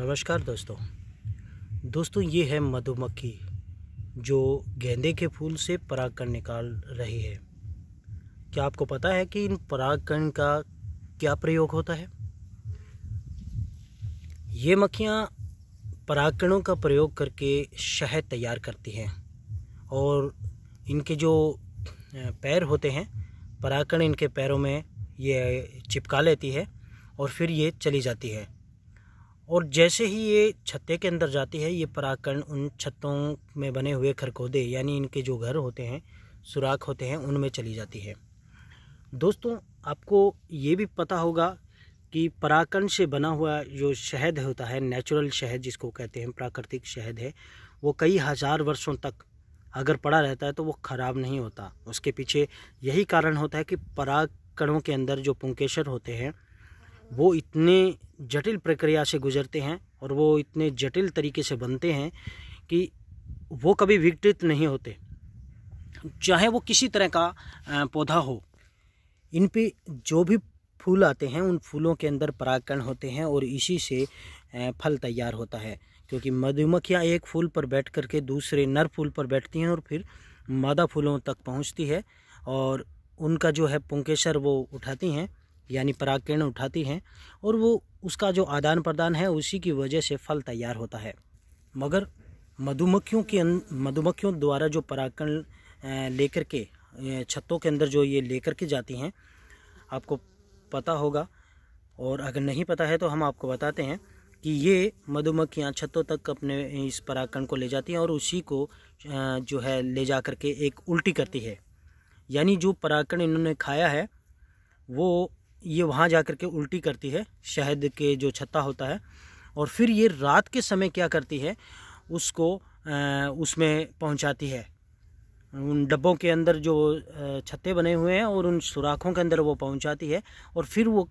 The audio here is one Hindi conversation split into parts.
नमस्कार दोस्तों दोस्तों ये है मधुमक्खी जो गेंदे के फूल से परागकण निकाल रही है क्या आपको पता है कि इन परागकण का क्या प्रयोग होता है ये मक्खियाँ परागकणों का प्रयोग करके शहद तैयार करती हैं और इनके जो पैर होते हैं परागकण इनके पैरों में ये चिपका लेती है और फिर ये चली जाती है और जैसे ही ये छत्ते के अंदर जाती है ये पराकरण उन छत्तों में बने हुए खरखोदे यानी इनके जो घर होते हैं सुराख होते हैं उनमें चली जाती है दोस्तों आपको ये भी पता होगा कि पराकरण से बना हुआ जो शहद होता है नेचुरल शहद जिसको कहते हैं प्राकृतिक शहद है वो कई हज़ार वर्षों तक अगर पड़ा रहता है तो वो ख़राब नहीं होता उसके पीछे यही कारण होता है कि पराकणों के अंदर जो पुंकेशर होते हैं वो इतने जटिल प्रक्रिया से गुजरते हैं और वो इतने जटिल तरीके से बनते हैं कि वो कभी विकृत नहीं होते चाहे वो किसी तरह का पौधा हो इन पे जो भी फूल आते हैं उन फूलों के अंदर परागकण होते हैं और इसी से फल तैयार होता है क्योंकि मधुमक्खियाँ एक फूल पर बैठ कर के दूसरे नर फूल पर बैठती हैं और फिर मादा फूलों तक पहुँचती है और उनका जो है पुंकेसर वो उठाती हैं यानी परागकिरण उठाती हैं और वो उसका जो आदान प्रदान है उसी की वजह से फल तैयार होता है मगर मधुमक्खियों के अं-, मधुमक्खियों द्वारा जो परागकण लेकर के छत्तों के अंदर जो ये लेकर के जाती हैं आपको पता होगा और अगर नहीं पता है तो हम आपको बताते हैं कि ये मधुमक्खियाँ छतों तक अपने इस परागकण को ले जाती हैं और उसी को जो है ले जा करके एक उल्टी करती है यानी जो परागकण इन्होंने खाया है वो ये वहाँ जा के उल्टी करती है शहद के जो छत्ता होता है और फिर ये रात के समय क्या करती है उसको उसमें पहुँचाती है उन डब्बों के अंदर जो छत्ते बने हुए हैं और उन सुराखों के अंदर वो पहुंचाती है और फिर वो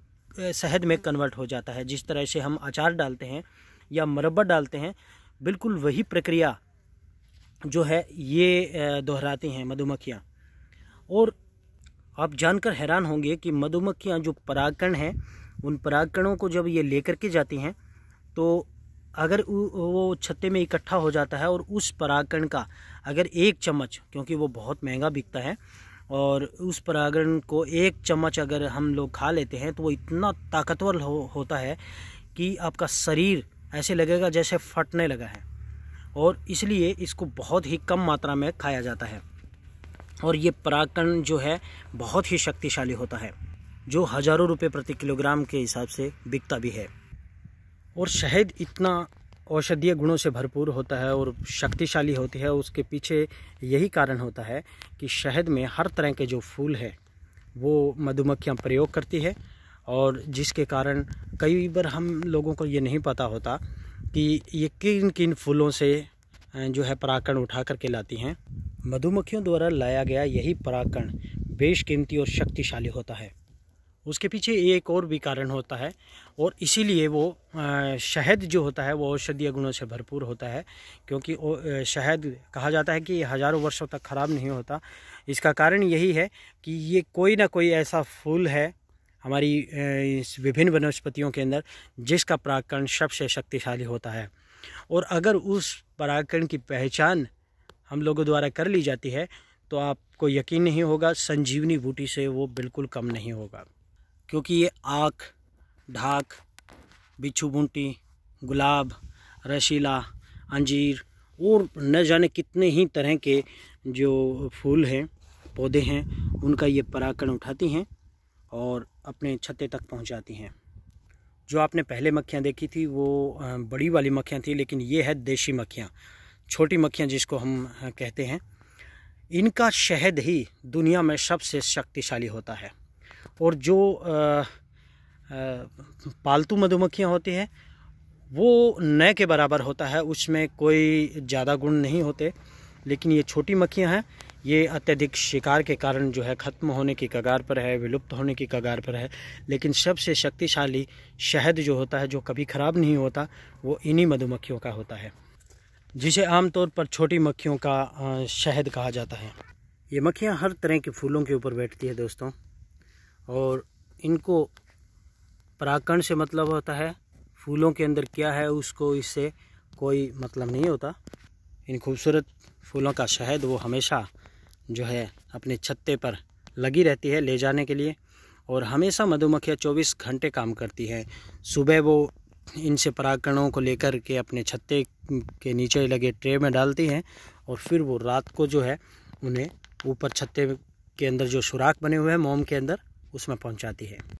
शहद में कन्वर्ट हो जाता है जिस तरह से हम अचार डालते हैं या मरबा डालते हैं बिल्कुल वही प्रक्रिया जो है ये दोहराती हैं मधुमक्खियाँ और आप जानकर हैरान होंगे कि मधुमक्खियाँ जो परागकण हैं उन परागकणों को जब ये लेकर के जाती हैं तो अगर वो छत्ते में इकट्ठा हो जाता है और उस परागकण का अगर एक चम्मच क्योंकि वो बहुत महंगा बिकता है और उस परागकण को एक चम्मच अगर हम लोग खा लेते हैं तो वो इतना ताकतवर हो, होता है कि आपका शरीर ऐसे लगेगा जैसे फटने लगा है और इसलिए इसको बहुत ही कम मात्रा में खाया जाता है और ये पराकण जो है बहुत ही शक्तिशाली होता है जो हज़ारों रुपए प्रति किलोग्राम के हिसाब से बिकता भी है और शहद इतना औषधीय गुणों से भरपूर होता है और शक्तिशाली होती है उसके पीछे यही कारण होता है कि शहद में हर तरह के जो फूल हैं वो मधुमक्खियाँ प्रयोग करती है और जिसके कारण कई बार हम लोगों को ये नहीं पता होता कि ये किन किन फूलों से जो है पराकण उठा कर के लाती हैं मधुमक्खियों द्वारा लाया गया यही पराकरण बेशकीमती और शक्तिशाली होता है उसके पीछे एक और भी कारण होता है और इसीलिए वो शहद जो होता है वो औषधीय गुणों से भरपूर होता है क्योंकि शहद कहा जाता है कि हज़ारों वर्षों तक ख़राब नहीं होता इसका कारण यही है कि ये कोई ना कोई ऐसा फूल है हमारी इस विभिन्न वनस्पतियों के अंदर जिसका पराकरण सबसे शक्तिशाली होता है और अगर उस पराकरण की पहचान हम लोगों द्वारा कर ली जाती है तो आपको यकीन नहीं होगा संजीवनी बूटी से वो बिल्कुल कम नहीं होगा क्योंकि ये आँख ढाक बिच्छू बूटी गुलाब रसीला अंजीर और न जाने कितने ही तरह के जो फूल हैं पौधे हैं उनका ये पराकरण उठाती हैं और अपने छत्ते तक पहुंचाती हैं जो आपने पहले मक्खियाँ देखी थी वो बड़ी वाली मक्खियाँ थी लेकिन ये है देशी मक्खियाँ छोटी मक्खियाँ जिसको हम हाँ, कहते हैं इनका शहद ही दुनिया में सबसे शक्तिशाली होता है और जो पालतू मधुमक्खियाँ होती हैं वो नए के बराबर होता है उसमें कोई ज़्यादा गुण नहीं होते लेकिन ये छोटी मक्खियाँ हैं ये अत्यधिक शिकार के कारण जो है ख़त्म होने की कगार पर है विलुप्त होने की कगार पर है लेकिन सबसे शक्तिशाली शहद जो होता है जो कभी ख़राब नहीं होता वो इन्हीं मधुमक्खियों का होता है जिसे आमतौर पर छोटी मक्खियों का शहद कहा जाता है ये मक्खियाँ हर तरह के फूलों के ऊपर बैठती है दोस्तों और इनको परागण से मतलब होता है फूलों के अंदर क्या है उसको इससे कोई मतलब नहीं होता इन खूबसूरत फूलों का शहद वो हमेशा जो है अपने छत्ते पर लगी रहती है ले जाने के लिए और हमेशा मधुमक्खियाँ 24 घंटे काम करती है सुबह वो इनसे परागकणों को लेकर के अपने छत्ते के नीचे लगे ट्रे में डालती हैं और फिर वो रात को जो है उन्हें ऊपर छत्ते के अंदर जो सुराख बने हुए हैं मोम के अंदर उसमें पहुंचाती है